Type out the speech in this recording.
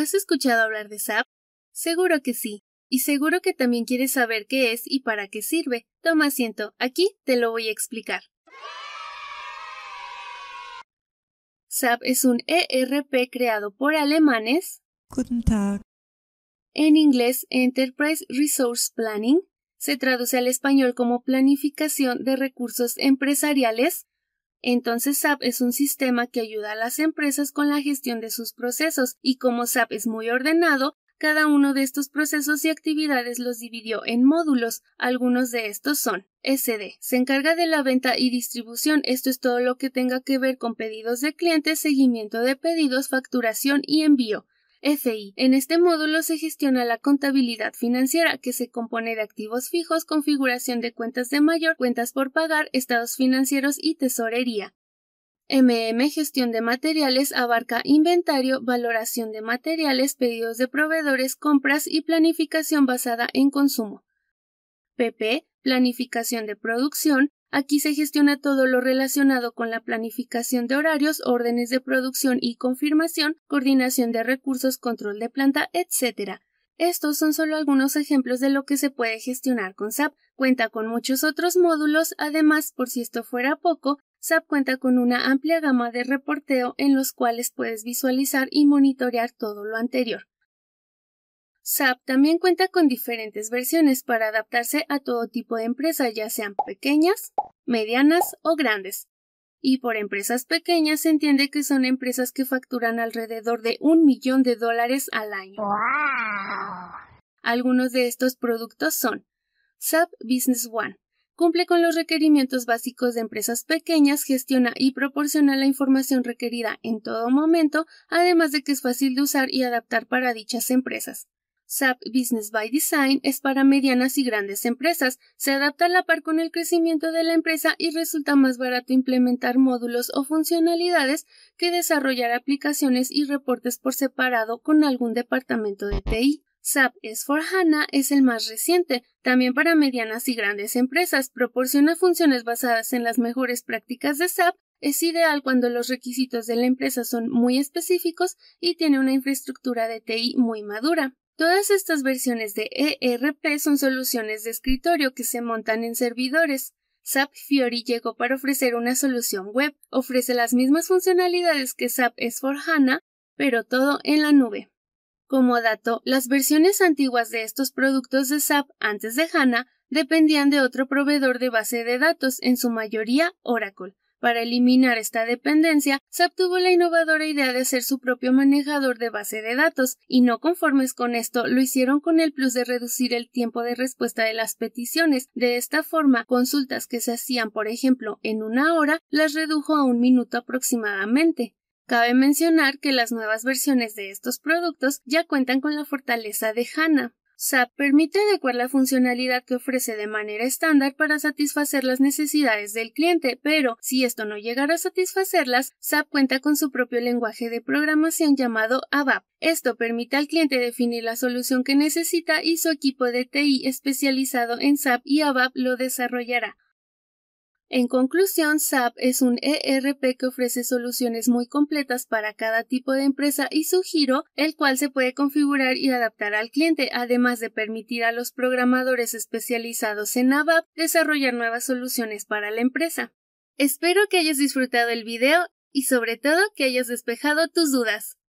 ¿Has escuchado hablar de SAP? Seguro que sí, y seguro que también quieres saber qué es y para qué sirve. Toma asiento, aquí te lo voy a explicar. SAP es un ERP creado por alemanes. Guten Tag. En inglés, Enterprise Resource Planning se traduce al español como planificación de recursos empresariales entonces SAP es un sistema que ayuda a las empresas con la gestión de sus procesos y como SAP es muy ordenado, cada uno de estos procesos y actividades los dividió en módulos. Algunos de estos son SD. Se encarga de la venta y distribución. Esto es todo lo que tenga que ver con pedidos de clientes, seguimiento de pedidos, facturación y envío. FI. En este módulo se gestiona la contabilidad financiera, que se compone de activos fijos, configuración de cuentas de mayor, cuentas por pagar, estados financieros y tesorería. MM Gestión de Materiales abarca inventario, valoración de materiales, pedidos de proveedores, compras y planificación basada en consumo. PP Planificación de producción, Aquí se gestiona todo lo relacionado con la planificación de horarios, órdenes de producción y confirmación, coordinación de recursos, control de planta, etc. Estos son solo algunos ejemplos de lo que se puede gestionar con SAP. Cuenta con muchos otros módulos, además, por si esto fuera poco, SAP cuenta con una amplia gama de reporteo en los cuales puedes visualizar y monitorear todo lo anterior. SAP también cuenta con diferentes versiones para adaptarse a todo tipo de empresas, ya sean pequeñas, medianas o grandes. Y por empresas pequeñas se entiende que son empresas que facturan alrededor de un millón de dólares al año. Algunos de estos productos son SAP Business One. Cumple con los requerimientos básicos de empresas pequeñas, gestiona y proporciona la información requerida en todo momento, además de que es fácil de usar y adaptar para dichas empresas. SAP Business by Design es para medianas y grandes empresas, se adapta a la par con el crecimiento de la empresa y resulta más barato implementar módulos o funcionalidades que desarrollar aplicaciones y reportes por separado con algún departamento de TI. SAP S4HANA es el más reciente, también para medianas y grandes empresas, proporciona funciones basadas en las mejores prácticas de SAP, es ideal cuando los requisitos de la empresa son muy específicos y tiene una infraestructura de TI muy madura. Todas estas versiones de ERP son soluciones de escritorio que se montan en servidores. SAP Fiori llegó para ofrecer una solución web. Ofrece las mismas funcionalidades que SAP S4HANA, pero todo en la nube. Como dato, las versiones antiguas de estos productos de SAP antes de HANA dependían de otro proveedor de base de datos, en su mayoría Oracle, para eliminar esta dependencia, se obtuvo la innovadora idea de ser su propio manejador de base de datos, y no conformes con esto, lo hicieron con el plus de reducir el tiempo de respuesta de las peticiones. De esta forma, consultas que se hacían, por ejemplo, en una hora, las redujo a un minuto aproximadamente. Cabe mencionar que las nuevas versiones de estos productos ya cuentan con la fortaleza de HANA, SAP permite adecuar la funcionalidad que ofrece de manera estándar para satisfacer las necesidades del cliente, pero si esto no llegara a satisfacerlas, SAP cuenta con su propio lenguaje de programación llamado ABAP. Esto permite al cliente definir la solución que necesita y su equipo de TI especializado en SAP y ABAP lo desarrollará. En conclusión, SAP es un ERP que ofrece soluciones muy completas para cada tipo de empresa y su giro, el cual se puede configurar y adaptar al cliente, además de permitir a los programadores especializados en ABAP desarrollar nuevas soluciones para la empresa. Espero que hayas disfrutado el video y sobre todo que hayas despejado tus dudas.